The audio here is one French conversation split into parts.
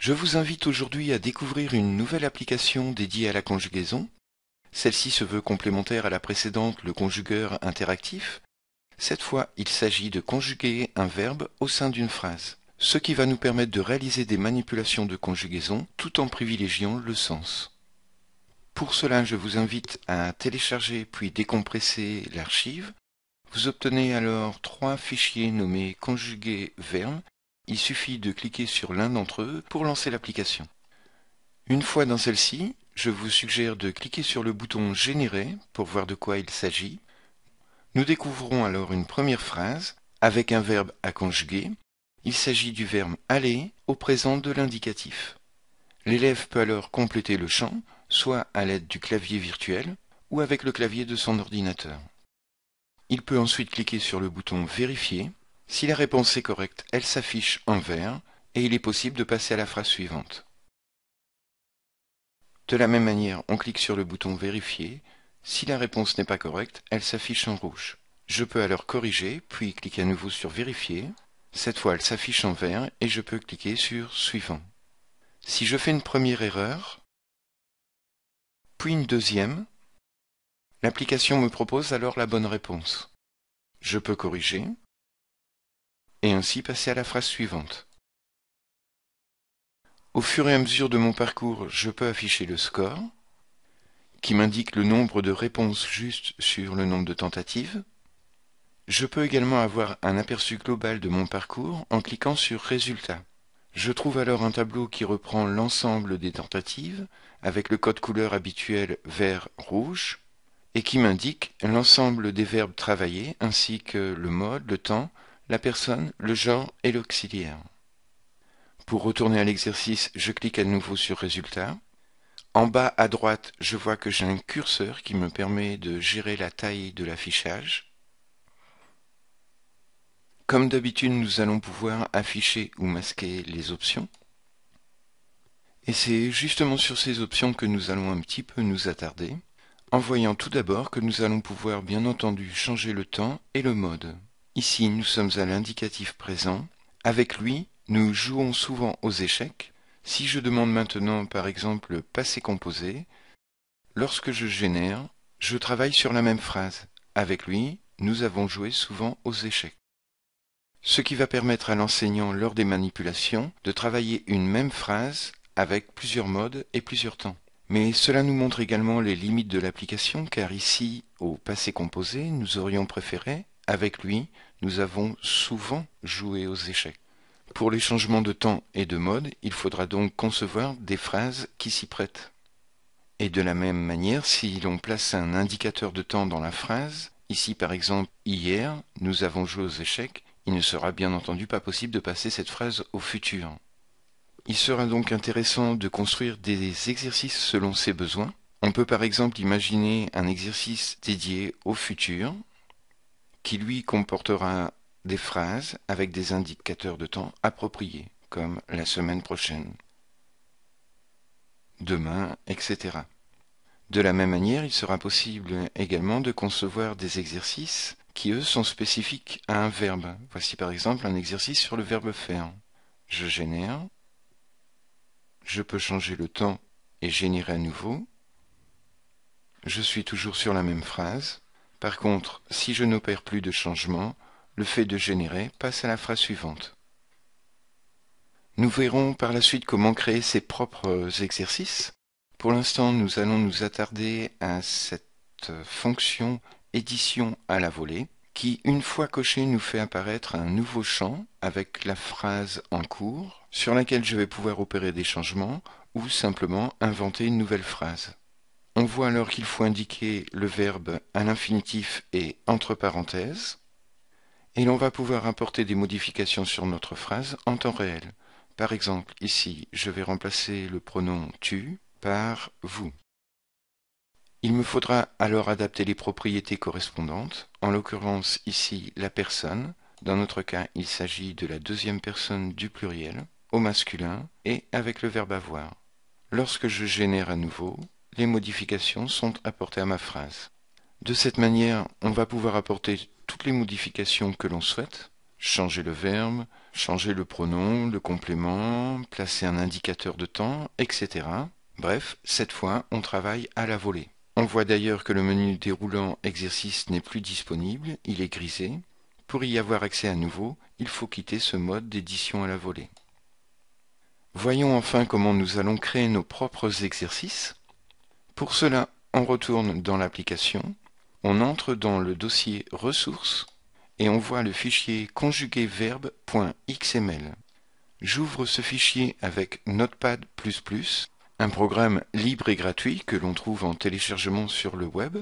Je vous invite aujourd'hui à découvrir une nouvelle application dédiée à la conjugaison. Celle-ci se veut complémentaire à la précédente, le conjugueur interactif. Cette fois, il s'agit de conjuguer un verbe au sein d'une phrase, ce qui va nous permettre de réaliser des manipulations de conjugaison tout en privilégiant le sens. Pour cela, je vous invite à télécharger puis décompresser l'archive. Vous obtenez alors trois fichiers nommés conjuguer verbe il suffit de cliquer sur l'un d'entre eux pour lancer l'application. Une fois dans celle-ci, je vous suggère de cliquer sur le bouton Générer pour voir de quoi il s'agit. Nous découvrons alors une première phrase avec un verbe à conjuguer. Il s'agit du verbe aller au présent de l'indicatif. L'élève peut alors compléter le champ, soit à l'aide du clavier virtuel ou avec le clavier de son ordinateur. Il peut ensuite cliquer sur le bouton Vérifier si la réponse est correcte, elle s'affiche en vert et il est possible de passer à la phrase suivante. De la même manière, on clique sur le bouton Vérifier. Si la réponse n'est pas correcte, elle s'affiche en rouge. Je peux alors corriger, puis cliquer à nouveau sur Vérifier. Cette fois, elle s'affiche en vert et je peux cliquer sur Suivant. Si je fais une première erreur, puis une deuxième, l'application me propose alors la bonne réponse. Je peux corriger, et ainsi passer à la phrase suivante. Au fur et à mesure de mon parcours, je peux afficher le score, qui m'indique le nombre de réponses justes sur le nombre de tentatives. Je peux également avoir un aperçu global de mon parcours en cliquant sur Résultats. Je trouve alors un tableau qui reprend l'ensemble des tentatives avec le code couleur habituel vert-rouge et qui m'indique l'ensemble des verbes travaillés ainsi que le mode, le temps, la personne, le genre et l'auxiliaire. Pour retourner à l'exercice, je clique à nouveau sur Résultat. En bas à droite, je vois que j'ai un curseur qui me permet de gérer la taille de l'affichage. Comme d'habitude, nous allons pouvoir afficher ou masquer les options. Et c'est justement sur ces options que nous allons un petit peu nous attarder, en voyant tout d'abord que nous allons pouvoir bien entendu changer le temps et le mode. Ici, nous sommes à l'indicatif présent. Avec lui, nous jouons souvent aux échecs. Si je demande maintenant, par exemple, le passé composé, lorsque je génère, je travaille sur la même phrase. Avec lui, nous avons joué souvent aux échecs. Ce qui va permettre à l'enseignant, lors des manipulations, de travailler une même phrase avec plusieurs modes et plusieurs temps. Mais cela nous montre également les limites de l'application, car ici, au passé composé, nous aurions préféré avec lui, nous avons souvent joué aux échecs. Pour les changements de temps et de mode, il faudra donc concevoir des phrases qui s'y prêtent. Et de la même manière, si l'on place un indicateur de temps dans la phrase, ici par exemple hier, nous avons joué aux échecs, il ne sera bien entendu pas possible de passer cette phrase au futur. Il sera donc intéressant de construire des exercices selon ses besoins. On peut par exemple imaginer un exercice dédié au futur, qui lui comportera des phrases avec des indicateurs de temps appropriés, comme la semaine prochaine, demain, etc. De la même manière, il sera possible également de concevoir des exercices qui, eux, sont spécifiques à un verbe. Voici par exemple un exercice sur le verbe faire. Je génère. Je peux changer le temps et générer à nouveau. Je suis toujours sur la même phrase. Par contre, si je n'opère plus de changement, le fait de générer passe à la phrase suivante. Nous verrons par la suite comment créer ses propres exercices. Pour l'instant, nous allons nous attarder à cette fonction édition à la volée qui, une fois cochée, nous fait apparaître un nouveau champ avec la phrase en cours sur laquelle je vais pouvoir opérer des changements ou simplement inventer une nouvelle phrase. On voit alors qu'il faut indiquer le verbe à l'infinitif et entre parenthèses, et l'on va pouvoir apporter des modifications sur notre phrase en temps réel. Par exemple, ici, je vais remplacer le pronom tu par vous. Il me faudra alors adapter les propriétés correspondantes, en l'occurrence ici la personne, dans notre cas il s'agit de la deuxième personne du pluriel, au masculin et avec le verbe avoir. Lorsque je génère à nouveau, les modifications sont apportées à ma phrase. De cette manière, on va pouvoir apporter toutes les modifications que l'on souhaite, changer le verbe, changer le pronom, le complément, placer un indicateur de temps, etc. Bref, cette fois, on travaille à la volée. On voit d'ailleurs que le menu déroulant exercice n'est plus disponible, il est grisé. Pour y avoir accès à nouveau, il faut quitter ce mode d'édition à la volée. Voyons enfin comment nous allons créer nos propres exercices. Pour cela, on retourne dans l'application, on entre dans le dossier ressources et on voit le fichier conjuguéverbe.xml. J'ouvre ce fichier avec Notepad++, un programme libre et gratuit que l'on trouve en téléchargement sur le web,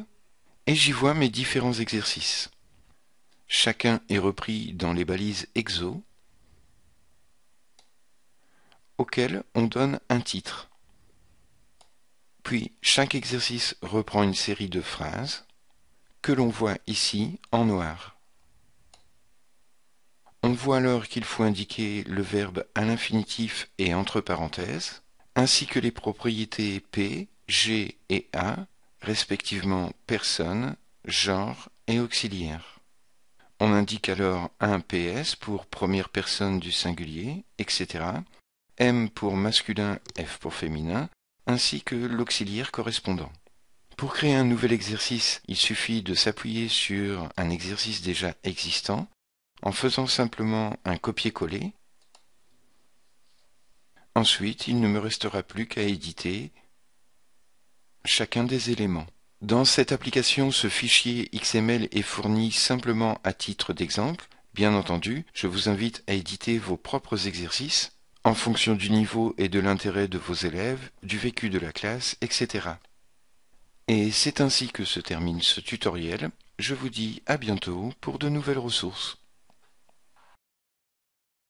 et j'y vois mes différents exercices. Chacun est repris dans les balises EXO, auxquelles on donne un titre. Puis chaque exercice reprend une série de phrases que l'on voit ici en noir. On voit alors qu'il faut indiquer le verbe à l'infinitif et entre parenthèses, ainsi que les propriétés P, G et A, respectivement personne, genre et auxiliaire. On indique alors un PS pour première personne du singulier, etc. M pour masculin, F pour féminin, ainsi que l'auxiliaire correspondant. Pour créer un nouvel exercice, il suffit de s'appuyer sur un exercice déjà existant en faisant simplement un copier-coller. Ensuite, il ne me restera plus qu'à éditer chacun des éléments. Dans cette application, ce fichier XML est fourni simplement à titre d'exemple. Bien entendu, je vous invite à éditer vos propres exercices en fonction du niveau et de l'intérêt de vos élèves, du vécu de la classe, etc. Et c'est ainsi que se termine ce tutoriel. Je vous dis à bientôt pour de nouvelles ressources.